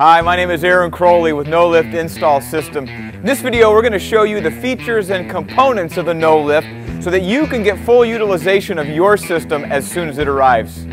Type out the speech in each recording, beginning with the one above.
Hi, my name is Aaron Crowley with No Lift Install System. In this video, we're going to show you the features and components of the No Lift so that you can get full utilization of your system as soon as it arrives.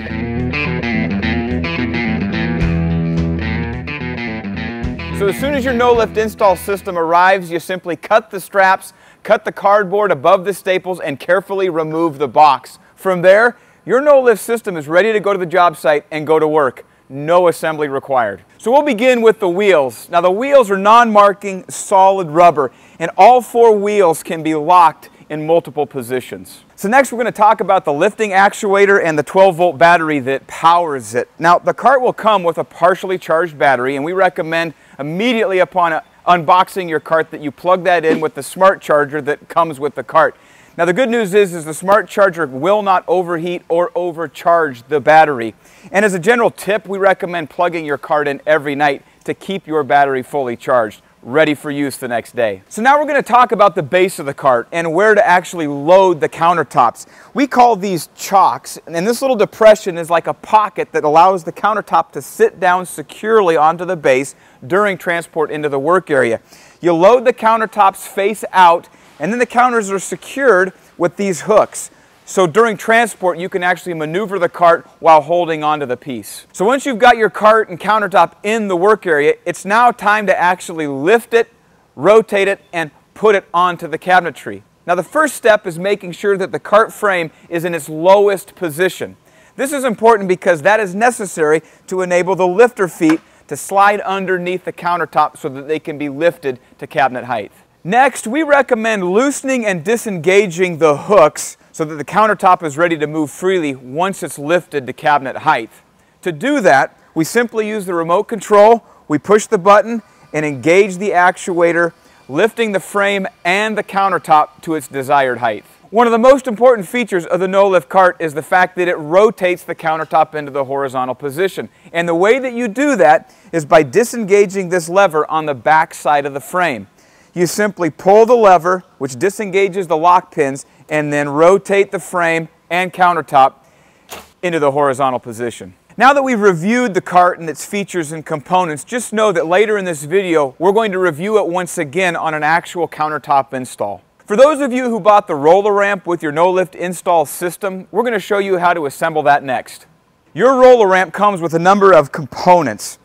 So as soon as your No Lift Install System arrives, you simply cut the straps, cut the cardboard above the staples, and carefully remove the box. From there, your No Lift system is ready to go to the job site and go to work no assembly required. So we'll begin with the wheels. Now the wheels are non-marking solid rubber and all four wheels can be locked in multiple positions. So next we're going to talk about the lifting actuator and the 12 volt battery that powers it. Now the cart will come with a partially charged battery and we recommend immediately upon unboxing your cart that you plug that in with the smart charger that comes with the cart. Now the good news is, is the smart charger will not overheat or overcharge the battery. And as a general tip, we recommend plugging your card in every night to keep your battery fully charged, ready for use the next day. So now we're gonna talk about the base of the cart and where to actually load the countertops. We call these chocks, and this little depression is like a pocket that allows the countertop to sit down securely onto the base during transport into the work area. You load the countertops face out and then the counters are secured with these hooks. So during transport, you can actually maneuver the cart while holding onto the piece. So once you've got your cart and countertop in the work area, it's now time to actually lift it, rotate it, and put it onto the cabinetry. Now the first step is making sure that the cart frame is in its lowest position. This is important because that is necessary to enable the lifter feet to slide underneath the countertop so that they can be lifted to cabinet height. Next, we recommend loosening and disengaging the hooks so that the countertop is ready to move freely once it's lifted to cabinet height. To do that, we simply use the remote control, we push the button and engage the actuator, lifting the frame and the countertop to its desired height. One of the most important features of the no-lift cart is the fact that it rotates the countertop into the horizontal position. And the way that you do that is by disengaging this lever on the back side of the frame you simply pull the lever, which disengages the lock pins, and then rotate the frame and countertop into the horizontal position. Now that we've reviewed the cart and its features and components, just know that later in this video, we're going to review it once again on an actual countertop install. For those of you who bought the roller ramp with your no-lift install system, we're going to show you how to assemble that next. Your roller ramp comes with a number of components.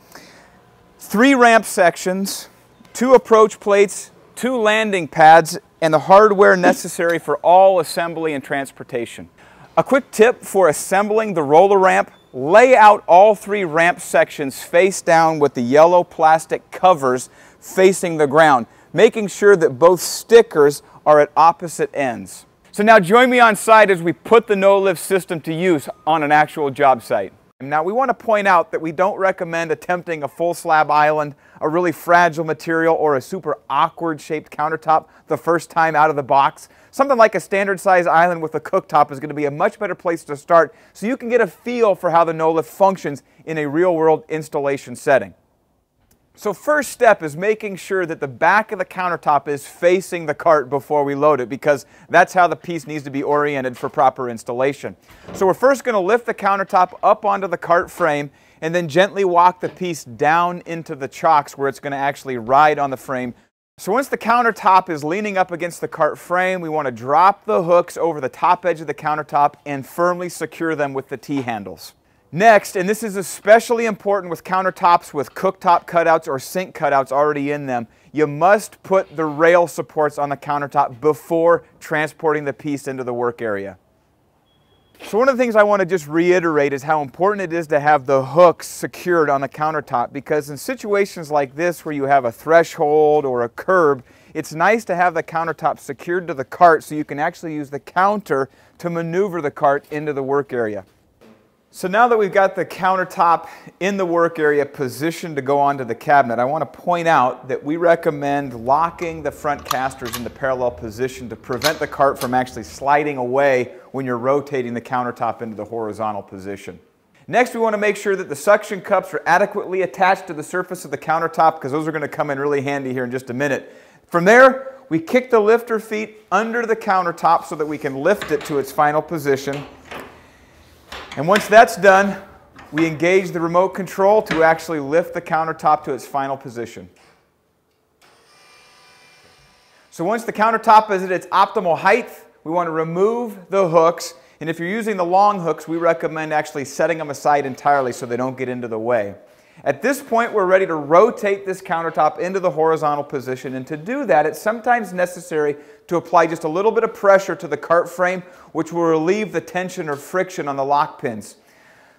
Three ramp sections, two approach plates, two landing pads, and the hardware necessary for all assembly and transportation. A quick tip for assembling the roller ramp, lay out all three ramp sections face down with the yellow plastic covers facing the ground, making sure that both stickers are at opposite ends. So now join me on site as we put the no-lift system to use on an actual job site. Now, we want to point out that we don't recommend attempting a full slab island, a really fragile material, or a super awkward shaped countertop the first time out of the box. Something like a standard size island with a cooktop is going to be a much better place to start so you can get a feel for how the Nola functions in a real world installation setting. So first step is making sure that the back of the countertop is facing the cart before we load it because that's how the piece needs to be oriented for proper installation. So we're first going to lift the countertop up onto the cart frame and then gently walk the piece down into the chocks where it's going to actually ride on the frame. So once the countertop is leaning up against the cart frame, we want to drop the hooks over the top edge of the countertop and firmly secure them with the T-handles. Next, and this is especially important with countertops with cooktop cutouts or sink cutouts already in them, you must put the rail supports on the countertop before transporting the piece into the work area. So one of the things I want to just reiterate is how important it is to have the hooks secured on the countertop because in situations like this where you have a threshold or a curb, it's nice to have the countertop secured to the cart so you can actually use the counter to maneuver the cart into the work area. So now that we've got the countertop in the work area positioned to go onto the cabinet, I want to point out that we recommend locking the front casters in the parallel position to prevent the cart from actually sliding away when you're rotating the countertop into the horizontal position. Next, we want to make sure that the suction cups are adequately attached to the surface of the countertop because those are going to come in really handy here in just a minute. From there, we kick the lifter feet under the countertop so that we can lift it to its final position. And once that's done, we engage the remote control to actually lift the countertop to its final position. So once the countertop is at its optimal height, we want to remove the hooks. And if you're using the long hooks, we recommend actually setting them aside entirely so they don't get into the way. At this point, we're ready to rotate this countertop into the horizontal position, and to do that, it's sometimes necessary to apply just a little bit of pressure to the cart frame, which will relieve the tension or friction on the lock pins.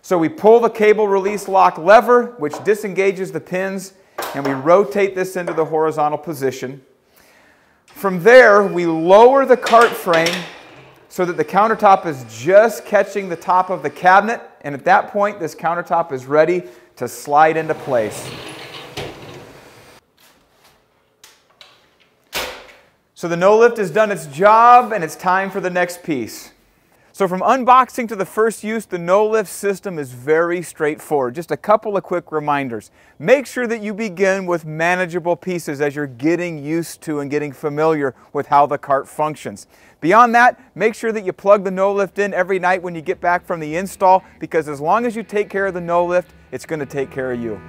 So we pull the cable release lock lever, which disengages the pins, and we rotate this into the horizontal position. From there, we lower the cart frame so that the countertop is just catching the top of the cabinet, and at that point, this countertop is ready to slide into place. So the no lift has done its job and it's time for the next piece. So from unboxing to the first use, the no-lift system is very straightforward. Just a couple of quick reminders. Make sure that you begin with manageable pieces as you're getting used to and getting familiar with how the cart functions. Beyond that, make sure that you plug the no-lift in every night when you get back from the install because as long as you take care of the no-lift, it's going to take care of you.